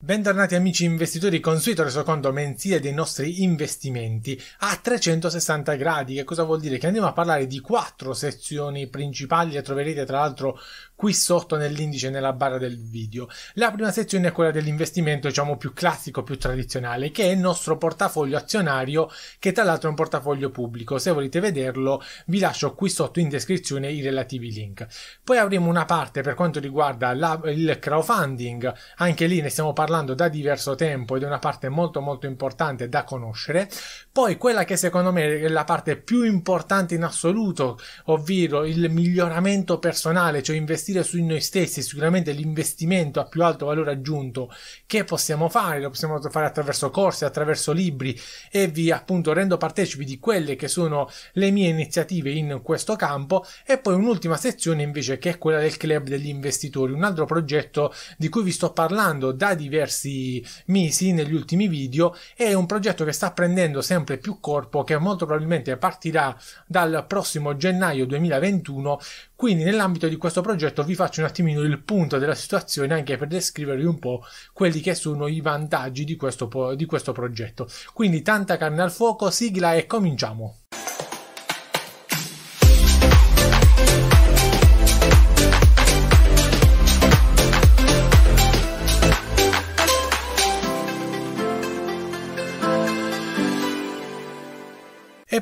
Bentornati amici investitori, consueto resoconto mensile dei nostri investimenti a 360 gradi, che cosa vuol dire? Che andiamo a parlare di quattro sezioni principali, le troverete tra l'altro qui sotto nell'indice nella barra del video. La prima sezione è quella dell'investimento, diciamo più classico, più tradizionale, che è il nostro portafoglio azionario, che tra l'altro è un portafoglio pubblico. Se volete vederlo, vi lascio qui sotto in descrizione i relativi link. Poi avremo una parte per quanto riguarda la, il crowdfunding, anche lì ne stiamo parlando da diverso tempo ed è una parte molto molto importante da conoscere. Poi quella che secondo me è la parte più importante in assoluto, ovvero il miglioramento personale, cioè investire investire su noi stessi è sicuramente l'investimento a più alto valore aggiunto che possiamo fare, lo possiamo fare attraverso corsi, attraverso libri e vi appunto rendo partecipi di quelle che sono le mie iniziative in questo campo e poi un'ultima sezione invece che è quella del club degli investitori, un altro progetto di cui vi sto parlando da diversi mesi negli ultimi video, è un progetto che sta prendendo sempre più corpo che molto probabilmente partirà dal prossimo gennaio 2021 quindi nell'ambito di questo progetto vi faccio un attimino il punto della situazione anche per descrivervi un po' quelli che sono i vantaggi di questo, di questo progetto. Quindi tanta carne al fuoco, sigla e cominciamo!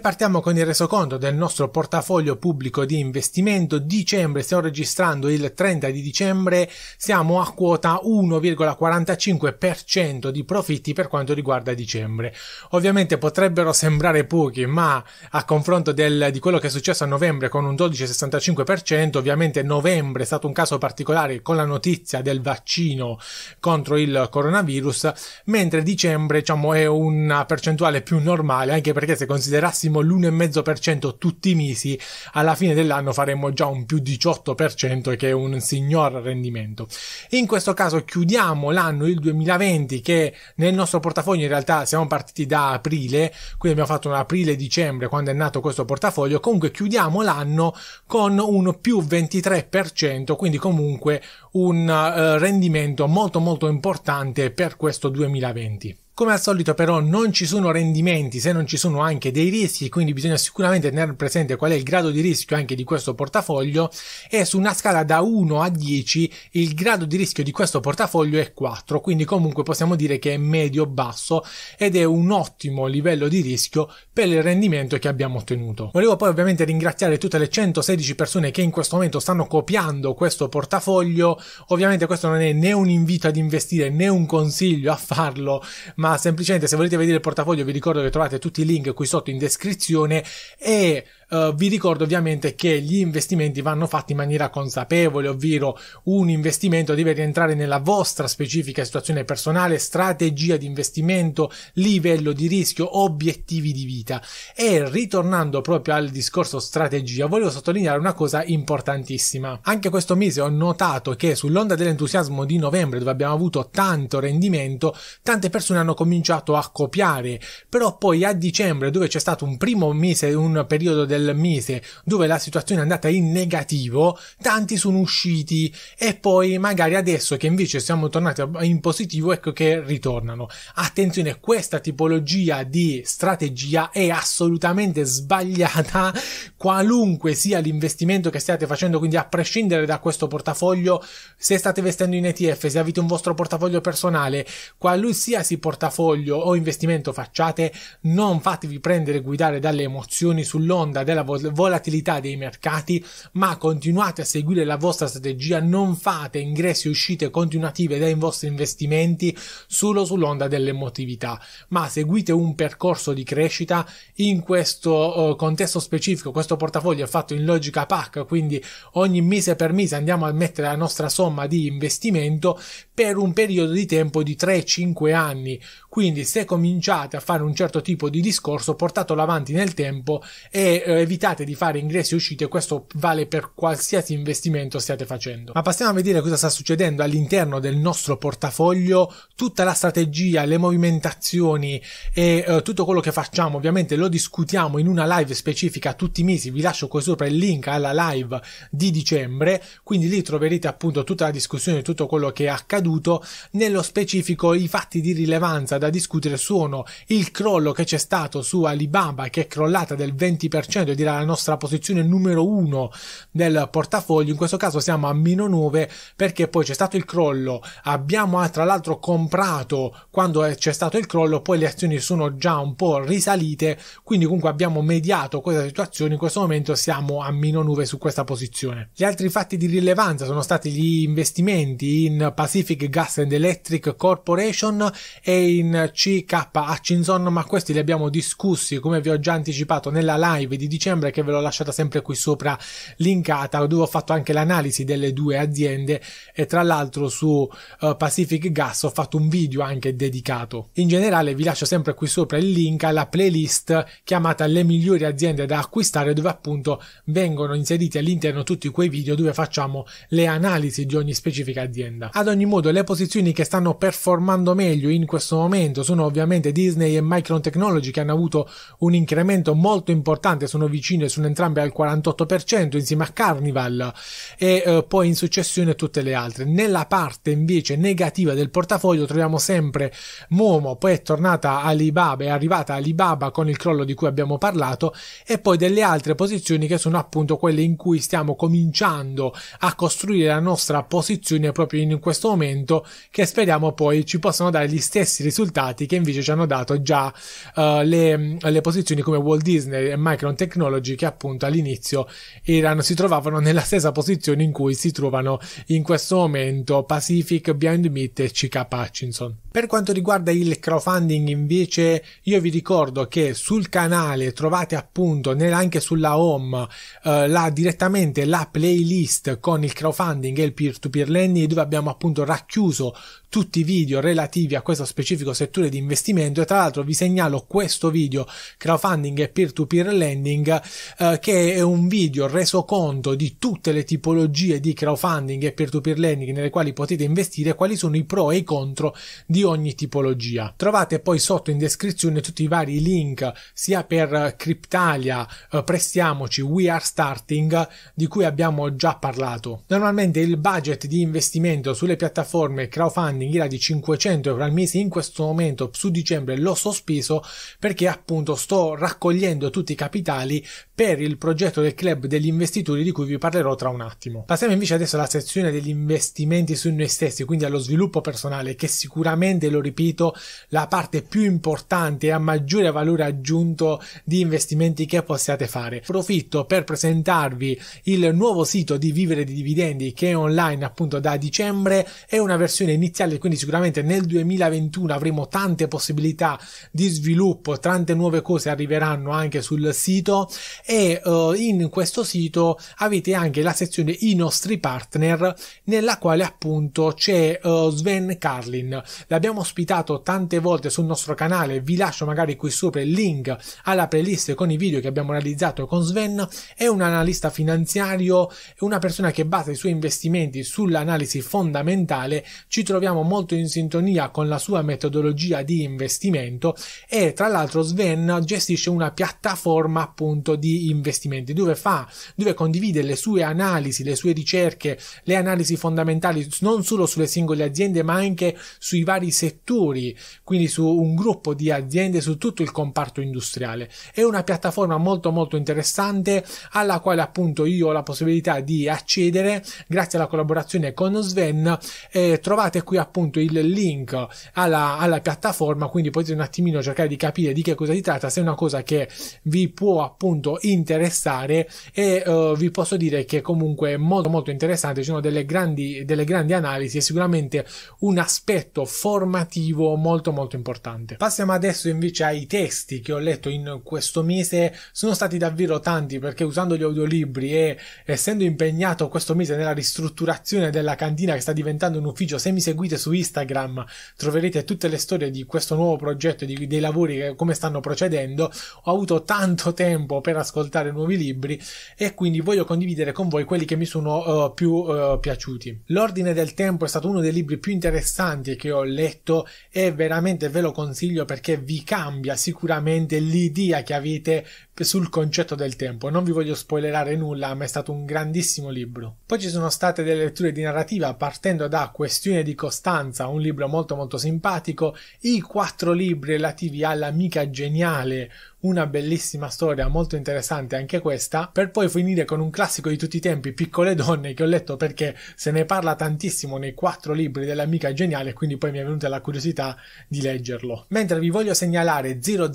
partiamo con il resoconto del nostro portafoglio pubblico di investimento. Dicembre, stiamo registrando il 30 di dicembre, siamo a quota 1,45% di profitti per quanto riguarda dicembre. Ovviamente potrebbero sembrare pochi, ma a confronto del, di quello che è successo a novembre con un 12,65%, ovviamente novembre è stato un caso particolare con la notizia del vaccino contro il coronavirus, mentre dicembre diciamo, è una percentuale più normale, anche perché se considerassimo massimo l'1,5% tutti i mesi, alla fine dell'anno faremo già un più 18% che è un signor rendimento. In questo caso chiudiamo l'anno il 2020 che nel nostro portafoglio in realtà siamo partiti da aprile, quindi abbiamo fatto un aprile-dicembre quando è nato questo portafoglio, comunque chiudiamo l'anno con un più 23%, quindi comunque un eh, rendimento molto molto importante per questo 2020. Come al solito però non ci sono rendimenti se non ci sono anche dei rischi, quindi bisogna sicuramente tenere presente qual è il grado di rischio anche di questo portafoglio e su una scala da 1 a 10 il grado di rischio di questo portafoglio è 4, quindi comunque possiamo dire che è medio basso ed è un ottimo livello di rischio per il rendimento che abbiamo ottenuto. Volevo poi ovviamente ringraziare tutte le 116 persone che in questo momento stanno copiando questo portafoglio, ovviamente questo non è né un invito ad investire né un consiglio a farlo, ma ma semplicemente se volete vedere il portafoglio vi ricordo che trovate tutti i link qui sotto in descrizione e Uh, vi ricordo ovviamente che gli investimenti vanno fatti in maniera consapevole, ovvero un investimento deve rientrare nella vostra specifica situazione personale, strategia di investimento, livello di rischio, obiettivi di vita. E ritornando proprio al discorso strategia, volevo sottolineare una cosa importantissima. Anche questo mese ho notato che sull'onda dell'entusiasmo di novembre, dove abbiamo avuto tanto rendimento, tante persone hanno cominciato a copiare, però poi a dicembre, dove c'è stato un primo mese, un periodo del del mese dove la situazione è andata in negativo, tanti sono usciti e poi magari adesso che invece siamo tornati in positivo ecco che ritornano. Attenzione, questa tipologia di strategia è assolutamente sbagliata, qualunque sia l'investimento che stiate facendo, quindi a prescindere da questo portafoglio, se state investendo in ETF, se avete un vostro portafoglio personale, qualsiasi portafoglio o investimento facciate, non fatevi prendere e guidare dalle emozioni sull'onda della volatilità dei mercati, ma continuate a seguire la vostra strategia, non fate ingressi e uscite continuative dai vostri investimenti solo sull'onda dell'emotività, ma seguite un percorso di crescita in questo uh, contesto specifico, questo portafoglio è fatto in logica PAC, quindi ogni mese per mese andiamo a mettere la nostra somma di investimento per un periodo di tempo di 3-5 anni. Quindi se cominciate a fare un certo tipo di discorso, portatelo avanti nel tempo e eh, eh, evitate di fare ingressi e uscite, questo vale per qualsiasi investimento stiate facendo. Ma passiamo a vedere cosa sta succedendo all'interno del nostro portafoglio, tutta la strategia, le movimentazioni e eh, tutto quello che facciamo, ovviamente lo discutiamo in una live specifica tutti i mesi, vi lascio qui sopra il link alla live di dicembre, quindi lì troverete appunto tutta la discussione, tutto quello che è accaduto, nello specifico i fatti di rilevanza da discutere sono il crollo che c'è stato su Alibaba che è crollata del 20% devo dire la nostra posizione numero uno del portafoglio, in questo caso siamo a meno 9 perché poi c'è stato il crollo, abbiamo ah, tra l'altro comprato quando c'è stato il crollo, poi le azioni sono già un po' risalite, quindi comunque abbiamo mediato questa situazione, in questo momento siamo a meno 9 su questa posizione. Gli altri fatti di rilevanza sono stati gli investimenti in Pacific Gas and Electric Corporation e in CK Hutchinson, ma questi li abbiamo discussi come vi ho già anticipato nella live di dicembre che ve l'ho lasciata sempre qui sopra linkata dove ho fatto anche l'analisi delle due aziende e tra l'altro su uh, Pacific Gas ho fatto un video anche dedicato. In generale vi lascio sempre qui sopra il link alla playlist chiamata le migliori aziende da acquistare dove appunto vengono inseriti all'interno tutti quei video dove facciamo le analisi di ogni specifica azienda. Ad ogni modo le posizioni che stanno performando meglio in questo momento sono ovviamente Disney e Micron Technology che hanno avuto un incremento molto importante, sono sono vicine, sono entrambe al 48% insieme a Carnival e eh, poi in successione tutte le altre. Nella parte invece negativa del portafoglio troviamo sempre Momo, poi è tornata Alibaba, è arrivata Alibaba con il crollo di cui abbiamo parlato e poi delle altre posizioni che sono appunto quelle in cui stiamo cominciando a costruire la nostra posizione proprio in questo momento che speriamo poi ci possano dare gli stessi risultati che invece ci hanno dato già uh, le, le, posizioni come Walt Disney e Micron Tech Technology che appunto all'inizio erano, si trovavano nella stessa posizione in cui si trovano in questo momento Pacific, Blind Meat e CK Hutchinson. Per quanto riguarda il crowdfunding invece io vi ricordo che sul canale trovate appunto anche sulla home eh, la, direttamente la playlist con il crowdfunding e il peer-to-peer lending dove abbiamo appunto racchiuso tutti i video relativi a questo specifico settore di investimento e tra l'altro vi segnalo questo video crowdfunding e peer-to-peer lending eh, che è un video reso conto di tutte le tipologie di crowdfunding e peer-to-peer lending nelle quali potete investire quali sono i pro e i contro di ogni tipologia. Trovate poi sotto in descrizione tutti i vari link sia per Cryptalia, eh, Prestiamoci, We Are Starting di cui abbiamo già parlato. Normalmente il budget di investimento sulle piattaforme crowdfunding miniera di 500 euro al mese in questo momento su dicembre l'ho sospeso perché appunto sto raccogliendo tutti i capitali per il progetto del club degli investitori di cui vi parlerò tra un attimo. Passiamo invece adesso alla sezione degli investimenti su noi stessi, quindi allo sviluppo personale che sicuramente, lo ripeto, la parte più importante e a maggiore valore aggiunto di investimenti che possiate fare. Profitto per presentarvi il nuovo sito di Vivere di Dividendi che è online appunto da dicembre, è una versione iniziale Storyteller, quindi sicuramente nel 2021 avremo tante possibilità di sviluppo, tante nuove cose arriveranno anche sul sito e uh, in questo sito avete anche la sezione I nostri partner nella quale appunto c'è uh, Sven Carlin. L'abbiamo ospitato tante volte sul nostro canale, vi lascio magari qui sopra il link alla playlist con i video che abbiamo realizzato con Sven, è un analista finanziario, è una persona che basa i suoi investimenti sull'analisi fondamentale, ci troviamo troviamo molto in sintonia con la sua metodologia di investimento e tra l'altro Sven gestisce una piattaforma appunto di investimenti dove fa, dove condivide le sue analisi, le sue ricerche, le analisi fondamentali non solo sulle singole aziende ma anche sui vari settori, quindi su un gruppo di aziende, su tutto il comparto industriale. È una piattaforma molto molto interessante alla quale appunto io ho la possibilità di accedere grazie alla collaborazione con Sven. Eh, trovate qui appunto appunto il link alla, alla piattaforma, quindi potete un attimino cercare di capire di che cosa si tratta, se è una cosa che vi può appunto interessare e uh, vi posso dire che comunque è molto molto interessante, ci sono delle grandi, delle grandi analisi e sicuramente un aspetto formativo molto molto importante. Passiamo adesso invece ai testi che ho letto in questo mese, sono stati davvero tanti perché usando gli audiolibri e essendo impegnato questo mese nella ristrutturazione della cantina che sta diventando un ufficio, se mi seguite seguite su Instagram troverete tutte le storie di questo nuovo progetto, e dei lavori, che, come stanno procedendo. Ho avuto tanto tempo per ascoltare nuovi libri e quindi voglio condividere con voi quelli che mi sono uh, più uh, piaciuti. L'ordine del tempo è stato uno dei libri più interessanti che ho letto e veramente ve lo consiglio perché vi cambia sicuramente l'idea che avete sul concetto del tempo. Non vi voglio spoilerare nulla, ma è stato un grandissimo libro. Poi ci sono state delle letture di narrativa partendo da questione di costanza stanza, un libro molto molto simpatico, i quattro libri relativi all'amica geniale, una bellissima storia molto interessante anche questa, per poi finire con un classico di tutti i tempi, Piccole donne, che ho letto perché se ne parla tantissimo nei quattro libri dell'amica geniale, quindi poi mi è venuta la curiosità di leggerlo. Mentre vi voglio segnalare 000,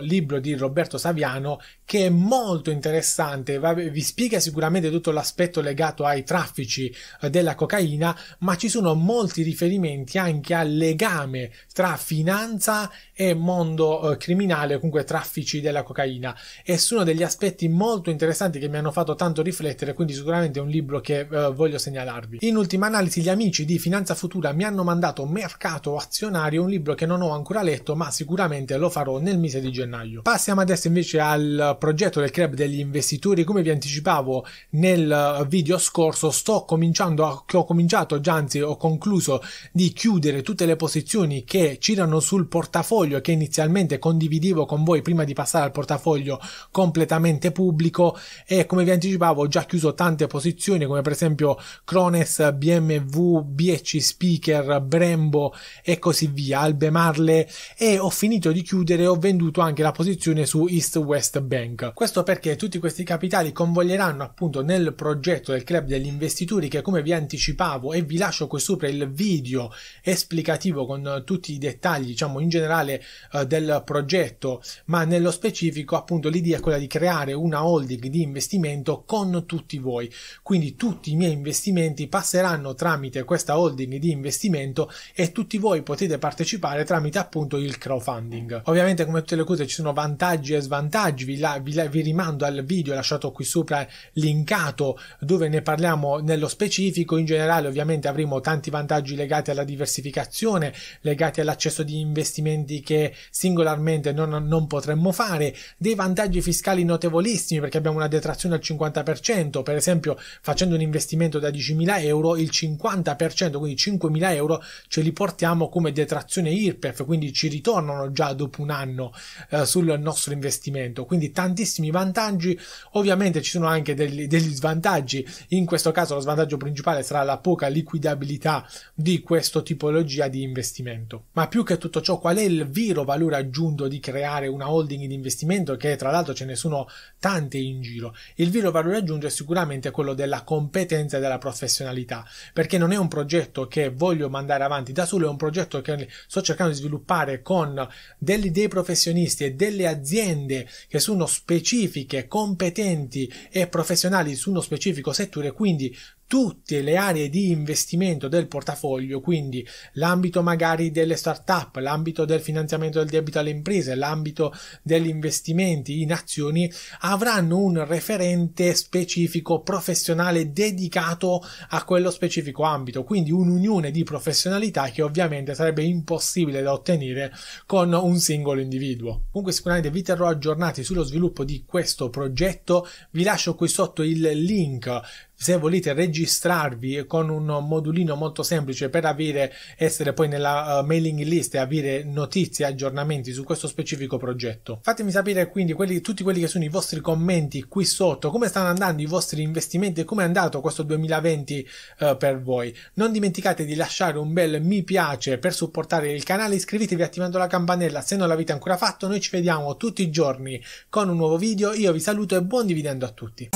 libro di Roberto Saviano, che è molto interessante, vi spiega sicuramente tutto l'aspetto legato ai traffici eh, della cocaina, ma ci sono molti riferimenti anche al legame tra finanza e mondo eh, criminale, comunque traffici della cocaina. E su uno degli aspetti molto interessanti che mi hanno fatto tanto riflettere, quindi sicuramente è un libro che eh, voglio segnalarvi. In ultima analisi, gli amici di Finanza Futura mi hanno mandato Mercato Azionario, un libro che non ho ancora letto, ma sicuramente lo farò nel mese di gennaio. Passiamo adesso invece al progetto del club degli investitori. Come vi anticipavo nel eh, video scorso, sto cominciando a, che ho cominciato, già anzi ho concluso di chiudere tutte le posizioni che c'erano sul portafoglio portafoglio che inizialmente condividevo con voi prima di passare al portafoglio completamente pubblico e come vi anticipavo ho già chiuso tante posizioni come per esempio Crones, BMW, BH Speaker, Brembo e così via, Albe Marle e ho finito di chiudere e ho venduto anche la posizione su East West Bank. Questo perché tutti questi capitali convoglieranno appunto nel progetto del club degli investitori che come vi anticipavo e vi lascio qui sopra il video esplicativo con tutti i dettagli diciamo in generale eh, del progetto, ma nello specifico appunto l'idea è quella di creare una holding di investimento con tutti voi. Quindi tutti i miei investimenti passeranno tramite questa holding di investimento e tutti voi potete partecipare tramite appunto il crowdfunding. Ovviamente come tutte le cose ci sono vantaggi e svantaggi, vi, la, vi, la, vi rimando al video lasciato qui sopra linkato dove ne parliamo nello specifico. In generale ovviamente avremo tanti vantaggi legati alla diversificazione, legati all'accesso di investimenti che che singolarmente non, non potremmo fare, dei vantaggi fiscali notevolissimi perché abbiamo una detrazione al 50%, per esempio facendo un investimento da 10.000 euro il 50%, quindi 5.000 euro ce li portiamo come detrazione IRPEF, quindi ci ritornano già dopo un anno eh, sul nostro investimento, quindi tantissimi vantaggi, ovviamente ci sono anche degli, degli svantaggi, in questo caso lo svantaggio principale sarà la poca liquidabilità di questo tipologia di investimento. Ma più che tutto ciò, qual è il vero valore aggiunto di creare una holding di investimento, che tra l'altro ce ne sono tante in giro. Il vero valore aggiunto è sicuramente quello della competenza e della professionalità, perché non è un progetto che voglio mandare avanti da solo, è un progetto che sto cercando di sviluppare con degli, dei professionisti e delle aziende che sono specifiche, competenti e professionali su uno specifico settore, quindi tutte le aree di investimento del portafoglio, quindi l'ambito magari delle start-up, l'ambito del finanziamento del debito alle imprese, l'ambito degli investimenti in azioni, avranno un referente specifico professionale dedicato a quello specifico ambito, quindi un'unione di professionalità che ovviamente sarebbe impossibile da ottenere con un singolo individuo. Comunque sicuramente vi terrò aggiornati sullo sviluppo di questo progetto, vi lascio qui sotto il link se volete registrarvi con un modulino molto semplice per avere, essere poi nella eh, mailing list e avere notizie aggiornamenti su questo specifico progetto. Fatemi sapere quindi quelli, tutti quelli che sono i vostri commenti qui sotto, come stanno andando i vostri investimenti e come è andato questo 2020 eh, per voi. Non dimenticate di lasciare un bel mi piace per supportare il canale, iscrivetevi attivando la campanella se non l'avete ancora fatto, noi ci vediamo tutti i giorni con un nuovo video, io vi saluto e buon dividendo a tutti.